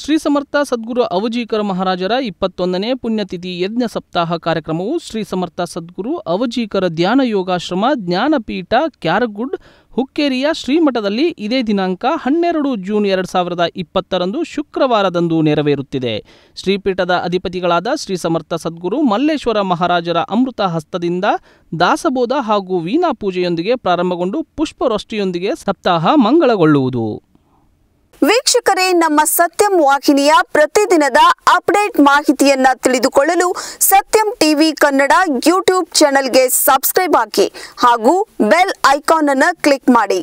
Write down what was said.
ಶ್ರೀ ಸಮರ್ಥ ಸದ್ಗುರು ಅವಜೀಕರ ಮಹಾರಾಜರ ಇಪ್ಪತ್ತೊಂದನೇ ಪುಣ್ಯತಿಥಿ ಯಜ್ಞ ಸಪ್ತಾಹ ಕಾರ್ಯಕ್ರಮವು ಶ್ರೀ ಸಮರ್ಥ ಸದ್ಗುರು ಅವಜೀಕರ ಧ್ಯಾನ ಯೋಗಾಶ್ರಮ ಜ್ಞಾನಪೀಠ ಕ್ಯಾರಗುಡ್ ಹುಕ್ಕೇರಿಯ ಶ್ರೀಮಠದಲ್ಲಿ ಇದೇ ದಿನಾಂಕ ಹನ್ನೆರಡು ಜೂನ್ ಎರಡು ಸಾವಿರದ ಇಪ್ಪತ್ತರಂದು ಶುಕ್ರವಾರದಂದು ನೆರವೇರುತ್ತಿದೆ ಶ್ರೀಪೀಠದ ಅಧಿಪತಿಗಳಾದ ಶ್ರೀ ಸಮರ್ಥ ಸದ್ಗುರು ಮಲ್ಲೇಶ್ವರ ಮಹಾರಾಜರ ಅಮೃತ ಹಸ್ತದಿಂದ ದಾಸಬೋಧ ಹಾಗೂ ವೀಣಾ ಪೂಜೆಯೊಂದಿಗೆ ಪ್ರಾರಂಭಗೊಂಡು ಪುಷ್ಪವೃಷ್ಟಿಯೊಂದಿಗೆ ಸಪ್ತಾಹ ಮಂಗಳಗೊಳ್ಳುವುದು ವೀಕ್ಷಕರೇ ನಮ್ಮ ಸತ್ಯಂ ವಾಹಿನಿಯ ಪ್ರತಿದಿನದ ಅಪ್ಡೇಟ್ ಮಾಹಿತಿಯನ್ನ ತಿಳಿದುಕೊಳ್ಳಲು ಸತ್ಯಂ ಟಿವಿ ಕನ್ನಡ ಯೂಟ್ಯೂಬ್ ಚಾನೆಲ್ಗೆ ಸಬ್ಸ್ಕ್ರೈಬ್ ಹಾಕಿ ಹಾಗೂ ಬೆಲ್ ಐಕಾನ್ ಅನ್ನು ಕ್ಲಿಕ್ ಮಾಡಿ